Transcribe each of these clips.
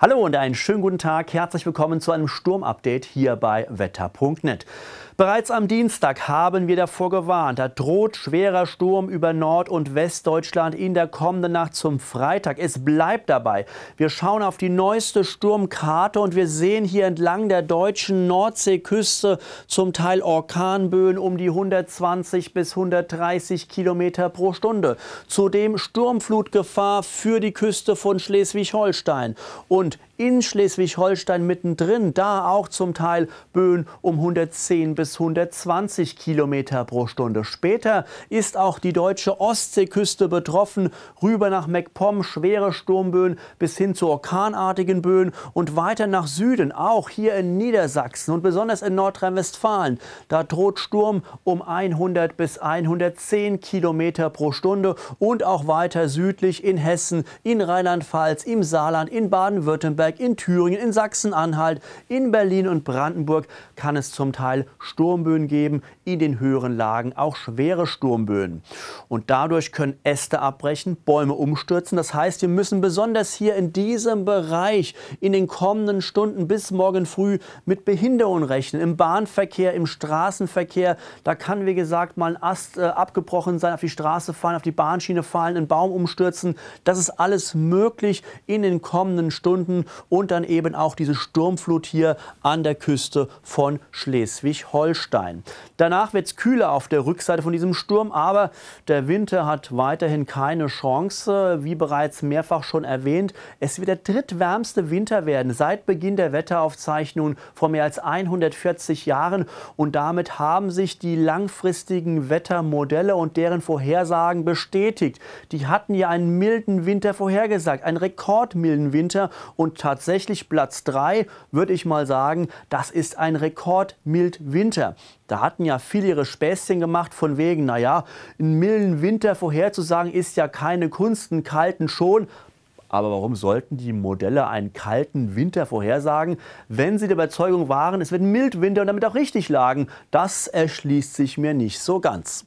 Hallo und einen schönen guten Tag. Herzlich willkommen zu einem Sturmupdate hier bei wetter.net. Bereits am Dienstag haben wir davor gewarnt. Da droht schwerer Sturm über Nord- und Westdeutschland in der kommenden Nacht zum Freitag. Es bleibt dabei. Wir schauen auf die neueste Sturmkarte und wir sehen hier entlang der deutschen Nordseeküste zum Teil Orkanböen um die 120 bis 130 Kilometer pro Stunde. Zudem Sturmflutgefahr für die Küste von Schleswig-Holstein. Und in Schleswig-Holstein mittendrin, da auch zum Teil Böen um 110 bis 120 Kilometer pro Stunde. Später ist auch die deutsche Ostseeküste betroffen, rüber nach MacPom schwere Sturmböen bis hin zu orkanartigen Böen und weiter nach Süden, auch hier in Niedersachsen und besonders in Nordrhein-Westfalen. Da droht Sturm um 100 bis 110 Kilometer pro Stunde und auch weiter südlich in Hessen, in Rheinland-Pfalz, im Saarland, in Baden-Württemberg Baden-Württemberg, in Thüringen, in Sachsen-Anhalt, in Berlin und Brandenburg kann es zum Teil Sturmböen geben, in den höheren Lagen auch schwere Sturmböen. Und dadurch können Äste abbrechen, Bäume umstürzen. Das heißt, wir müssen besonders hier in diesem Bereich in den kommenden Stunden bis morgen früh mit Behinderungen rechnen. Im Bahnverkehr, im Straßenverkehr, da kann, wie gesagt, mal ein Ast äh, abgebrochen sein, auf die Straße fallen, auf die Bahnschiene fallen, einen Baum umstürzen. Das ist alles möglich in den kommenden Stunden und dann eben auch diese Sturmflut hier an der Küste von Schleswig-Holstein. Danach wird es kühler auf der Rückseite von diesem Sturm, aber der Winter hat weiterhin keine Chance. Wie bereits mehrfach schon erwähnt, es wird der drittwärmste Winter werden seit Beginn der Wetteraufzeichnungen vor mehr als 140 Jahren und damit haben sich die langfristigen Wettermodelle und deren Vorhersagen bestätigt. Die hatten ja einen milden Winter vorhergesagt, einen rekordmilden Winter und tatsächlich Platz 3, würde ich mal sagen, das ist ein Rekord Rekordmildwinter. Da hatten ja viele ihre Späßchen gemacht von wegen, naja, einen milden Winter vorherzusagen ist ja keine Kunst, einen kalten schon. Aber warum sollten die Modelle einen kalten Winter vorhersagen, wenn sie der Überzeugung waren, es wird mild Winter und damit auch richtig lagen? Das erschließt sich mir nicht so ganz.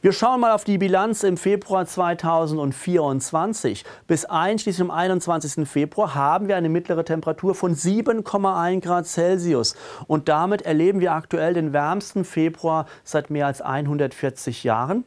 Wir schauen mal auf die Bilanz im Februar 2024. Bis einschließlich am 21. Februar haben wir eine mittlere Temperatur von 7,1 Grad Celsius. Und damit erleben wir aktuell den wärmsten Februar seit mehr als 140 Jahren.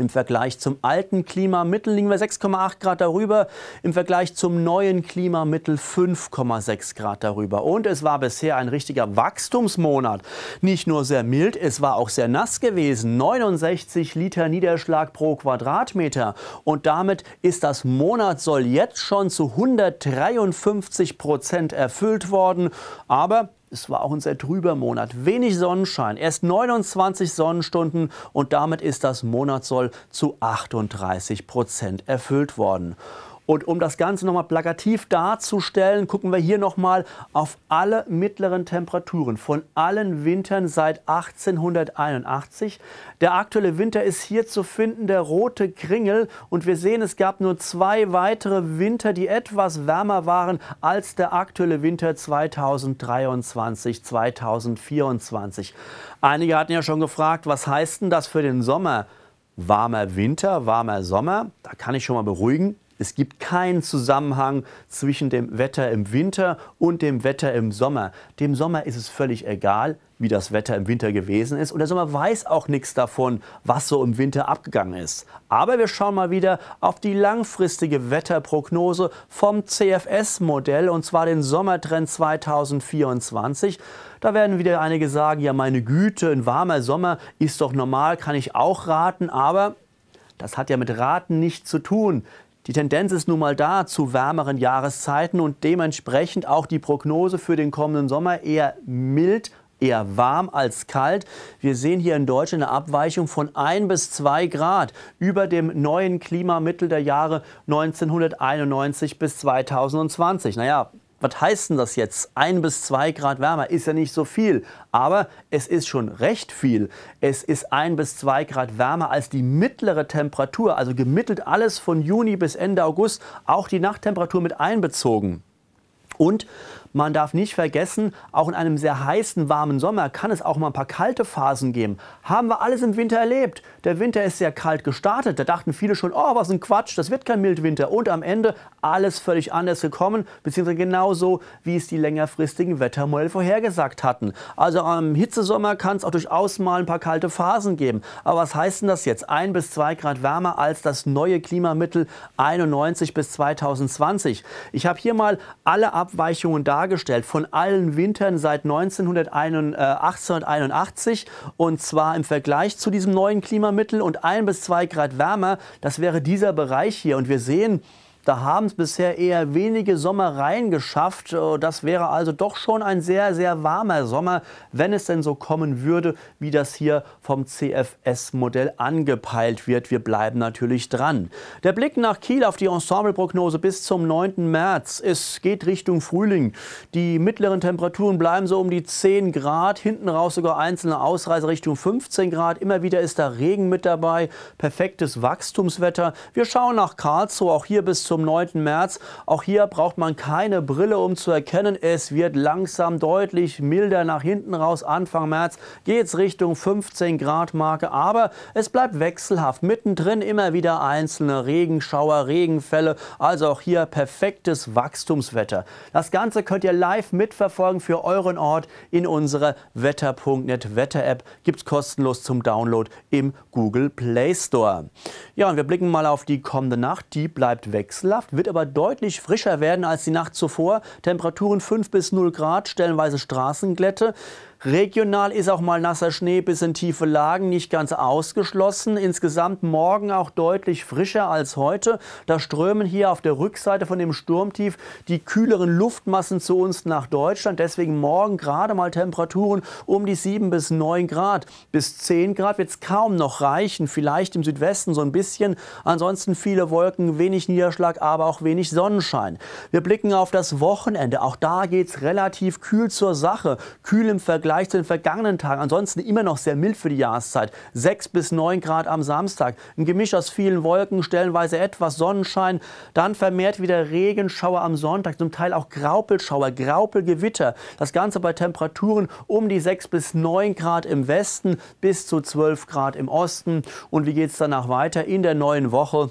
Im Vergleich zum alten Klimamittel liegen wir 6,8 Grad darüber, im Vergleich zum neuen Klimamittel 5,6 Grad darüber. Und es war bisher ein richtiger Wachstumsmonat. Nicht nur sehr mild, es war auch sehr nass gewesen. 69 Liter Niederschlag pro Quadratmeter. Und damit ist das Monatssoll jetzt schon zu 153 Prozent erfüllt worden. Aber es war auch ein sehr trüber Monat. Wenig Sonnenschein, erst 29 Sonnenstunden und damit ist das Monatssoll zu 38 Prozent erfüllt worden. Und um das Ganze nochmal plakativ darzustellen, gucken wir hier nochmal auf alle mittleren Temperaturen von allen Wintern seit 1881. Der aktuelle Winter ist hier zu finden, der rote Kringel. Und wir sehen, es gab nur zwei weitere Winter, die etwas wärmer waren als der aktuelle Winter 2023, 2024. Einige hatten ja schon gefragt, was heißt denn das für den Sommer? Warmer Winter, warmer Sommer, da kann ich schon mal beruhigen, es gibt keinen Zusammenhang zwischen dem Wetter im Winter und dem Wetter im Sommer. Dem Sommer ist es völlig egal, wie das Wetter im Winter gewesen ist. Und der Sommer weiß auch nichts davon, was so im Winter abgegangen ist. Aber wir schauen mal wieder auf die langfristige Wetterprognose vom CFS-Modell und zwar den Sommertrend 2024. Da werden wieder einige sagen, ja meine Güte, ein warmer Sommer ist doch normal, kann ich auch raten, aber das hat ja mit Raten nichts zu tun. Die Tendenz ist nun mal da zu wärmeren Jahreszeiten und dementsprechend auch die Prognose für den kommenden Sommer eher mild eher warm als kalt. Wir sehen hier in Deutschland eine Abweichung von 1 bis 2 Grad über dem neuen Klimamittel der Jahre 1991 bis 2020. Naja, was heißt denn das jetzt? Ein bis zwei Grad wärmer ist ja nicht so viel, aber es ist schon recht viel. Es ist ein bis zwei Grad wärmer als die mittlere Temperatur, also gemittelt alles von Juni bis Ende August, auch die Nachttemperatur mit einbezogen. Und man darf nicht vergessen, auch in einem sehr heißen, warmen Sommer kann es auch mal ein paar kalte Phasen geben. Haben wir alles im Winter erlebt. Der Winter ist sehr kalt gestartet. Da dachten viele schon, oh, was ein Quatsch, das wird kein Mildwinter. Und am Ende alles völlig anders gekommen, beziehungsweise genauso, wie es die längerfristigen Wettermodelle vorhergesagt hatten. Also am Hitzesommer kann es auch durchaus mal ein paar kalte Phasen geben. Aber was heißt denn das jetzt? Ein bis zwei Grad wärmer als das neue Klimamittel 91 bis 2020. Ich habe hier mal alle Abweichungen da dargestellt von allen Wintern seit 1981 äh, und zwar im Vergleich zu diesem neuen Klimamittel und ein bis zwei Grad wärmer, das wäre dieser Bereich hier und wir sehen, da haben es bisher eher wenige Sommer reingeschafft. Äh, das wäre also doch schon ein sehr, sehr warmer Sommer, wenn es denn so kommen würde, wie das hier vom CFS-Modell angepeilt wird. Wir bleiben natürlich dran. Der Blick nach Kiel auf die Ensembleprognose bis zum 9. März. Es geht Richtung Frühling. Die mittleren Temperaturen bleiben so um die 10 Grad, hinten raus sogar einzelne Ausreise Richtung 15 Grad. Immer wieder ist da Regen mit dabei, perfektes Wachstumswetter. Wir schauen nach Karlsruhe, auch hier bis zum zum 9. März. Auch hier braucht man keine Brille, um zu erkennen, es wird langsam deutlich milder nach hinten raus. Anfang März geht es Richtung 15 Grad Marke, aber es bleibt wechselhaft. Mittendrin immer wieder einzelne Regenschauer, Regenfälle, also auch hier perfektes Wachstumswetter. Das Ganze könnt ihr live mitverfolgen für euren Ort in unserer wetter.net Wetter-App. Gibt es kostenlos zum Download im Google Play Store. Ja, und wir blicken mal auf die kommende Nacht. Die bleibt wechselhaft wechselhaft, wird aber deutlich frischer werden als die Nacht zuvor. Temperaturen 5 bis 0 Grad, stellenweise Straßenglätte. Regional ist auch mal nasser Schnee bis in tiefe Lagen nicht ganz ausgeschlossen. Insgesamt morgen auch deutlich frischer als heute. Da strömen hier auf der Rückseite von dem Sturmtief die kühleren Luftmassen zu uns nach Deutschland. Deswegen morgen gerade mal Temperaturen um die 7 bis 9 Grad. Bis 10 Grad wird es kaum noch reichen. Vielleicht im Südwesten so ein bisschen. Ansonsten viele Wolken, wenig Niederschlag, aber auch wenig Sonnenschein. Wir blicken auf das Wochenende. Auch da geht es relativ kühl zur Sache. Kühl im Vergleich Vergleich zu den vergangenen Tagen. Ansonsten immer noch sehr mild für die Jahreszeit. 6 bis 9 Grad am Samstag. Ein Gemisch aus vielen Wolken, stellenweise etwas Sonnenschein. Dann vermehrt wieder Regenschauer am Sonntag, zum Teil auch Graupelschauer, Graupelgewitter. Das Ganze bei Temperaturen um die 6 bis 9 Grad im Westen bis zu 12 Grad im Osten. Und wie geht es danach weiter in der neuen Woche?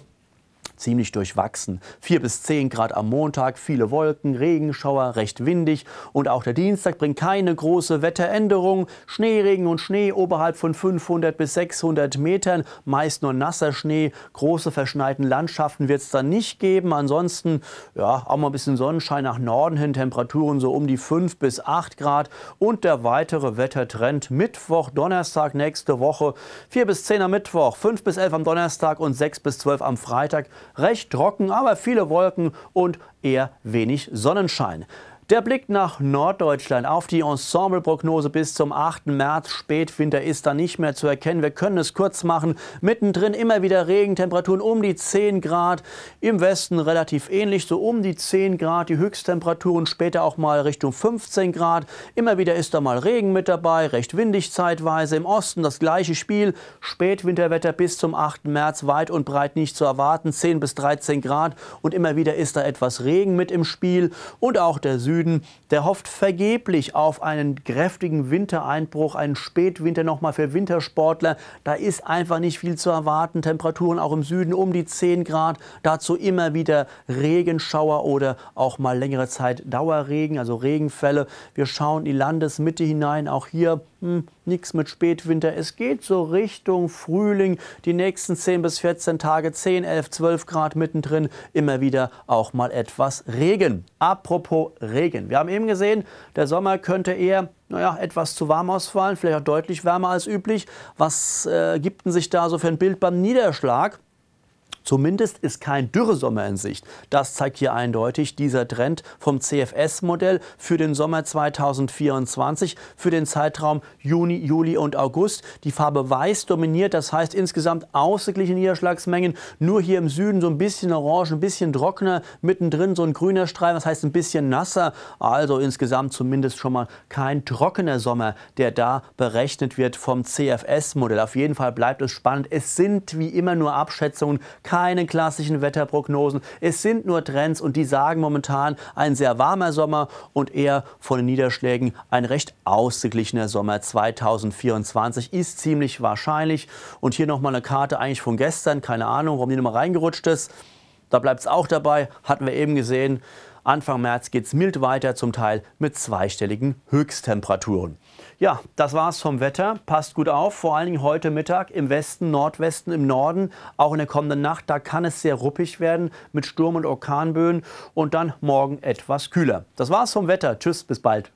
ziemlich durchwachsen. 4 bis 10 Grad am Montag, viele Wolken, Regenschauer, recht windig und auch der Dienstag bringt keine große Wetteränderung. Schneeregen und Schnee oberhalb von 500 bis 600 Metern, meist nur nasser Schnee. Große verschneiten Landschaften wird es dann nicht geben. Ansonsten ja, auch mal ein bisschen Sonnenschein nach Norden hin, Temperaturen so um die 5 bis 8 Grad und der weitere Wettertrend Mittwoch, Donnerstag nächste Woche 4 bis 10 am Mittwoch, 5 bis 11 am Donnerstag und 6 bis 12 am Freitag. Recht trocken, aber viele Wolken und eher wenig Sonnenschein. Der Blick nach Norddeutschland auf die Ensembleprognose bis zum 8. März Spätwinter ist da nicht mehr zu erkennen. Wir können es kurz machen. Mittendrin immer wieder Regentemperaturen um die 10 Grad. Im Westen relativ ähnlich, so um die 10 Grad. Die Höchsttemperaturen später auch mal Richtung 15 Grad. Immer wieder ist da mal Regen mit dabei, recht windig zeitweise. Im Osten das gleiche Spiel. Spätwinterwetter bis zum 8. März weit und breit nicht zu erwarten. 10 bis 13 Grad und immer wieder ist da etwas Regen mit im Spiel. Und auch der Süden Süden, der hofft vergeblich auf einen kräftigen Wintereinbruch, einen Spätwinter nochmal für Wintersportler. Da ist einfach nicht viel zu erwarten. Temperaturen auch im Süden um die 10 Grad, dazu immer wieder Regenschauer oder auch mal längere Zeit Dauerregen, also Regenfälle. Wir schauen in die Landesmitte hinein, auch hier hm, Nichts mit Spätwinter. Es geht so Richtung Frühling. Die nächsten 10 bis 14 Tage 10, 11, 12 Grad mittendrin. Immer wieder auch mal etwas Regen. Apropos Regen. Wir haben eben gesehen, der Sommer könnte eher naja, etwas zu warm ausfallen, vielleicht auch deutlich wärmer als üblich. Was äh, gibt denn sich da so für ein Bild beim Niederschlag? Zumindest ist kein Dürresommer in Sicht. Das zeigt hier eindeutig dieser Trend vom CFS-Modell für den Sommer 2024, für den Zeitraum Juni, Juli und August. Die Farbe Weiß dominiert, das heißt insgesamt ausgeglichene Niederschlagsmengen. Nur hier im Süden so ein bisschen orange, ein bisschen trockener, mittendrin so ein grüner Streifen, das heißt ein bisschen nasser. Also insgesamt zumindest schon mal kein trockener Sommer, der da berechnet wird vom CFS-Modell. Auf jeden Fall bleibt es spannend. Es sind wie immer nur Abschätzungen keine klassischen Wetterprognosen. Es sind nur Trends und die sagen momentan ein sehr warmer Sommer und eher von den Niederschlägen ein recht ausgeglichener Sommer 2024 ist ziemlich wahrscheinlich. Und hier nochmal eine Karte eigentlich von gestern, keine Ahnung, warum die nochmal reingerutscht ist. Da bleibt es auch dabei, hatten wir eben gesehen. Anfang März geht es mild weiter, zum Teil mit zweistelligen Höchsttemperaturen. Ja, das war's vom Wetter. Passt gut auf, vor allen Dingen heute Mittag im Westen, Nordwesten, im Norden, auch in der kommenden Nacht. Da kann es sehr ruppig werden mit Sturm- und Orkanböen und dann morgen etwas kühler. Das war's vom Wetter. Tschüss, bis bald.